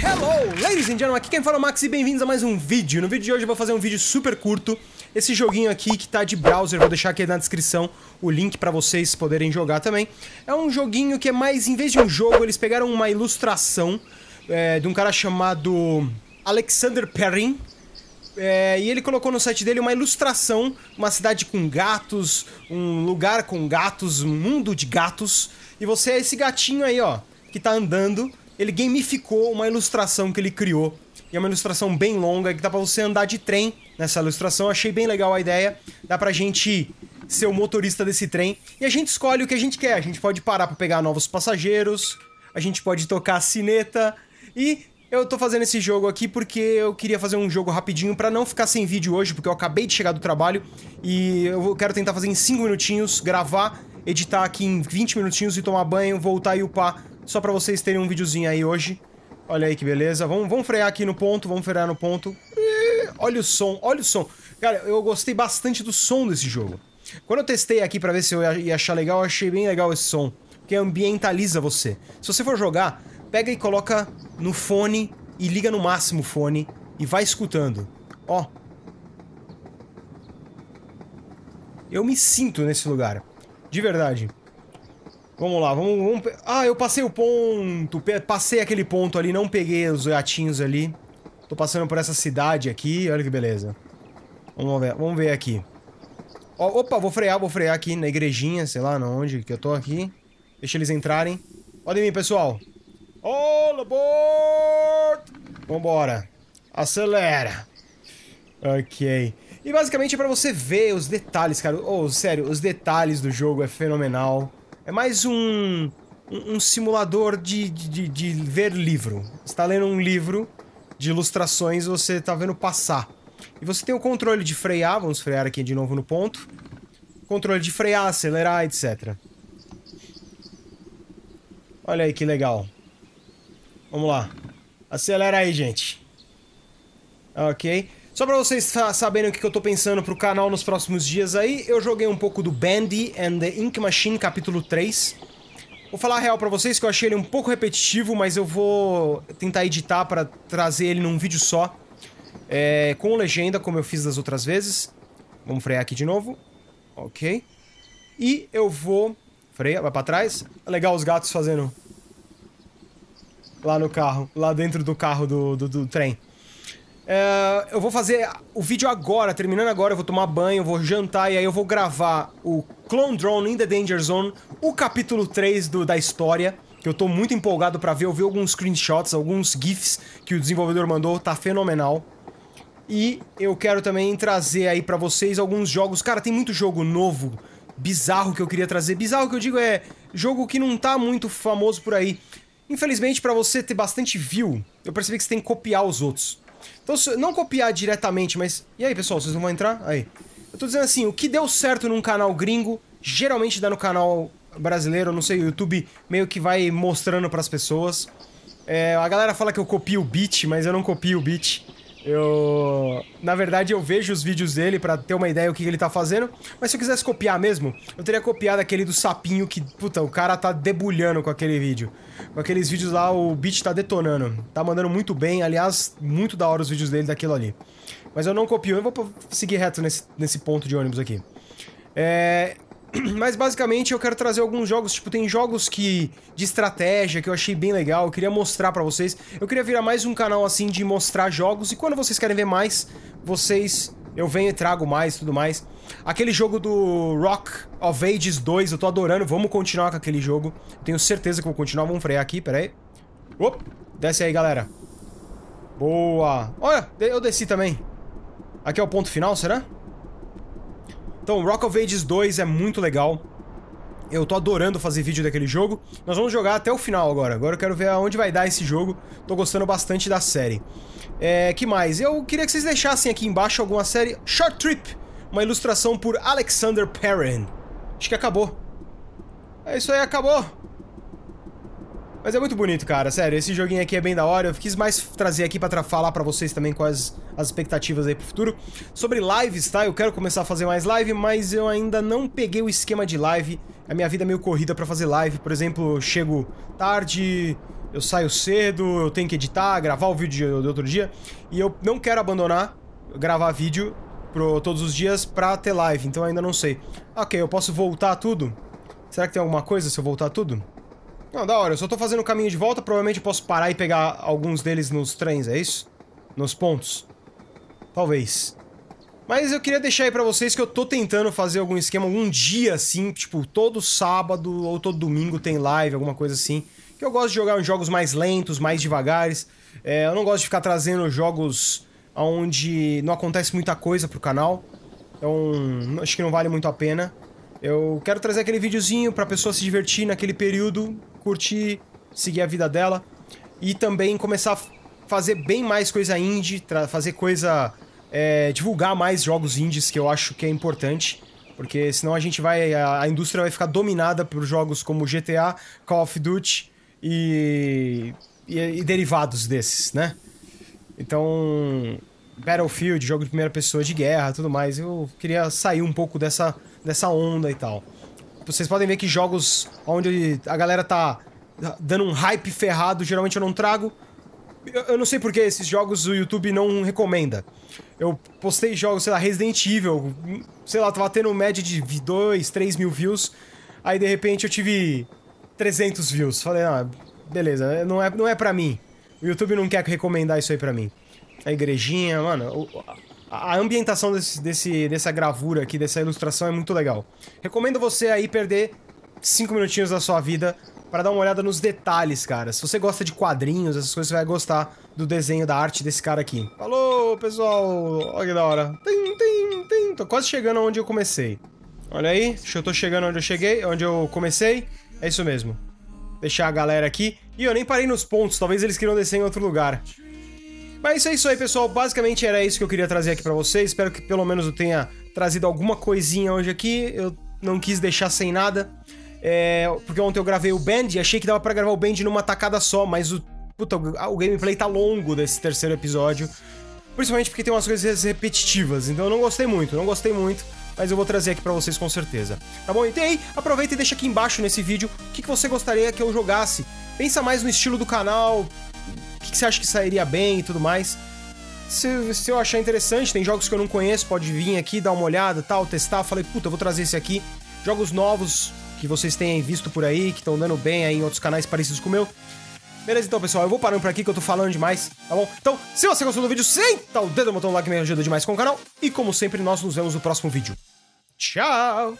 Hello, ladies and gentlemen, aqui quem fala é o Max e bem-vindos a mais um vídeo. No vídeo de hoje eu vou fazer um vídeo super curto. Esse joguinho aqui que tá de browser, vou deixar aqui na descrição o link para vocês poderem jogar também. É um joguinho que é mais, em vez de um jogo, eles pegaram uma ilustração é, de um cara chamado Alexander Perrin. É, e ele colocou no site dele uma ilustração, uma cidade com gatos, um lugar com gatos, um mundo de gatos. E você é esse gatinho aí, ó, que tá andando ele gamificou uma ilustração que ele criou. E é uma ilustração bem longa, que dá pra você andar de trem nessa ilustração. Achei bem legal a ideia. Dá pra gente ser o motorista desse trem. E a gente escolhe o que a gente quer. A gente pode parar para pegar novos passageiros, a gente pode tocar a sineta. E eu tô fazendo esse jogo aqui porque eu queria fazer um jogo rapidinho para não ficar sem vídeo hoje, porque eu acabei de chegar do trabalho e eu quero tentar fazer em 5 minutinhos, gravar, editar aqui em 20 minutinhos e tomar banho, voltar e upar só pra vocês terem um videozinho aí hoje. Olha aí que beleza. Vamos, vamos frear aqui no ponto, vamos frear no ponto. Olha o som, olha o som. Cara, eu gostei bastante do som desse jogo. Quando eu testei aqui pra ver se eu ia achar legal, eu achei bem legal esse som. Porque ambientaliza você. Se você for jogar, pega e coloca no fone e liga no máximo o fone e vai escutando. Ó. Eu me sinto nesse lugar. De verdade. Vamos lá, vamos, vamos, Ah, eu passei o ponto. Passei aquele ponto ali, não peguei os gatinhos ali. Tô passando por essa cidade aqui, olha que beleza. Vamos ver, vamos ver aqui. opa, vou frear, vou frear aqui na igrejinha, sei lá, não, onde que eu tô aqui. Deixa eles entrarem. Olha em mim, pessoal. All aboard! Vambora. Acelera. Ok. E basicamente é pra você ver os detalhes, cara. Oh, sério, os detalhes do jogo é fenomenal. É mais um, um, um simulador de, de, de, ver livro. Você tá lendo um livro de ilustrações, você está vendo passar. E você tem o controle de frear, vamos frear aqui de novo no ponto. Controle de frear, acelerar, etc. Olha aí que legal. Vamos lá. Acelera aí, gente. Ok. Só pra vocês saberem o que eu tô pensando pro canal nos próximos dias aí, eu joguei um pouco do Bandy and the Ink Machine capítulo 3. Vou falar a real pra vocês que eu achei ele um pouco repetitivo, mas eu vou tentar editar para trazer ele num vídeo só. É, com legenda, como eu fiz das outras vezes. Vamos frear aqui de novo. Ok. E eu vou... Freia, vai pra trás. É legal os gatos fazendo... Lá no carro. Lá dentro do carro do, do, do trem. É, eu vou fazer o vídeo agora, terminando agora, eu vou tomar banho, vou jantar e aí eu vou gravar o Clone Drone in the Danger Zone, o capítulo 3 do, da história, que eu tô muito empolgado para ver, eu vi alguns screenshots, alguns GIFs que o desenvolvedor mandou, tá fenomenal. E eu quero também trazer aí para vocês alguns jogos. Cara, tem muito jogo novo, bizarro que eu queria trazer. Bizarro que eu digo é jogo que não tá muito famoso por aí. Infelizmente, para você ter bastante view, eu percebi que você tem que copiar os outros. Então, não copiar diretamente, mas... E aí, pessoal, vocês não vão entrar? Aí. Eu tô dizendo assim, o que deu certo num canal gringo, geralmente dá no canal brasileiro, não sei, o YouTube meio que vai mostrando para as pessoas. É, a galera fala que eu copio o beat, mas eu não copio o beat. Eu, na verdade, eu vejo os vídeos dele para ter uma ideia do que ele tá fazendo, mas se eu quisesse copiar mesmo, eu teria copiado aquele do sapinho que, puta, o cara tá debulhando com aquele vídeo. Com aqueles vídeos lá, o beat tá detonando. Tá mandando muito bem, aliás, muito da hora os vídeos dele daquilo ali. Mas eu não copio, eu vou seguir reto nesse, nesse ponto de ônibus aqui. É, Mas basicamente eu quero trazer alguns jogos, tipo, tem jogos que de estratégia que eu achei bem legal, eu queria mostrar para vocês. Eu queria virar mais um canal assim de mostrar jogos e quando vocês querem ver mais, vocês eu venho e trago mais, tudo mais. Aquele jogo do Rock of Ages 2, eu tô adorando, vamos continuar com aquele jogo. tenho certeza que vou continuar, vamos frear aqui, peraí. Opa, desce aí, galera. Boa. Olha, eu desci também. Aqui é o ponto final, será? Será? Então, Rock of Ages 2 é muito legal. Eu tô adorando fazer vídeo daquele jogo. Nós vamos jogar até o final agora. Agora eu quero ver aonde vai dar esse jogo. Tô gostando bastante da série. É, que mais? Eu queria que vocês deixassem aqui embaixo alguma série. Short Trip, uma ilustração por Alexander Perrin. Acho que acabou. É isso aí, acabou. Mas é muito bonito, cara, sério, esse joguinho aqui é bem da hora, eu quis mais trazer aqui pra falar pra vocês também quais as expectativas aí pro futuro. Sobre lives, tá? Eu quero começar a fazer mais live, mas eu ainda não peguei o esquema de live, a minha vida é meio corrida pra fazer live, por exemplo, eu chego tarde, eu saio cedo, eu tenho que editar, gravar o vídeo de outro dia, e eu não quero abandonar gravar vídeo pro, todos os dias pra ter live, então ainda não sei. Ok, eu posso voltar tudo? Será que tem alguma coisa se eu voltar tudo? Não, da hora. Eu só tô fazendo o caminho de volta. Provavelmente eu posso parar e pegar alguns deles nos trens, é isso? Nos pontos. Talvez. Mas eu queria deixar aí pra vocês que eu tô tentando fazer algum esquema, algum dia assim, tipo, todo sábado ou todo domingo tem live, alguma coisa assim. Que eu gosto de jogar em jogos mais lentos, mais devagares. É, eu não gosto de ficar trazendo jogos onde não acontece muita coisa pro canal. Então, acho que não vale muito a pena. Eu quero trazer aquele videozinho pra pessoa se divertir naquele período, curtir, seguir a vida dela e também começar a fazer bem mais coisa indie, fazer coisa. É, divulgar mais jogos indies que eu acho que é importante. Porque senão a gente vai. A, a indústria vai ficar dominada por jogos como GTA, Call of Duty e, e, e derivados desses, né? Então. Battlefield, jogo de primeira pessoa de guerra tudo mais. Eu queria sair um pouco dessa dessa onda e tal. Vocês podem ver que jogos onde a galera tá dando um hype ferrado, geralmente eu não trago. Eu, não sei porque esses jogos o YouTube não recomenda. Eu postei jogos, sei lá, Resident Evil, sei lá, tava tendo média de 2, 3 mil views. Aí de repente eu tive 300 views. Falei, ah, beleza, não é, não é pra mim. O YouTube não quer recomendar isso aí pra mim. A igrejinha, mano, a ambientação desse, desse, dessa gravura aqui, dessa ilustração é muito legal. Recomendo você aí perder 5 minutinhos da sua vida para dar uma olhada nos detalhes, cara. Se você gosta de quadrinhos, essas coisas, você vai gostar do desenho, da arte desse cara aqui. Falou, pessoal! Olha que da hora. Tem, tem, tem. Tô quase chegando onde eu comecei. Olha aí, eu tô chegando onde eu cheguei, onde eu comecei. É isso mesmo. Deixar a galera aqui. E eu nem parei nos pontos, talvez eles queiram descer em outro lugar. Mas é isso aí, pessoal. Basicamente era isso que eu queria trazer aqui para vocês. Espero que pelo menos eu tenha trazido alguma coisinha hoje aqui. Eu não quis deixar sem nada. É... porque ontem eu gravei o Band e achei que dava para gravar o Band numa tacada só, mas o, Puta, o gameplay tá longo desse terceiro episódio. Principalmente porque tem umas coisas repetitivas, então eu não gostei muito, não gostei muito, mas eu vou trazer aqui para vocês com certeza. Tá bom? Então aí, aproveita e deixa aqui embaixo nesse vídeo o que, que você gostaria que eu jogasse. Pensa mais no estilo do canal, que, que você acha que sairia bem e tudo mais. Se, se, eu achar interessante, tem jogos que eu não conheço, pode vir aqui, dar uma olhada, tal, testar. Falei, puta, vou trazer esse aqui. Jogos novos que vocês têm visto por aí, que estão dando bem aí em outros canais parecidos com o meu. Beleza, então, pessoal, eu vou parando por aqui que eu tô falando demais, tá bom? Então, se você gostou do vídeo, senta o dedo no botão like, me ajuda demais com o canal. E como sempre, nós nos vemos no próximo vídeo. Tchau!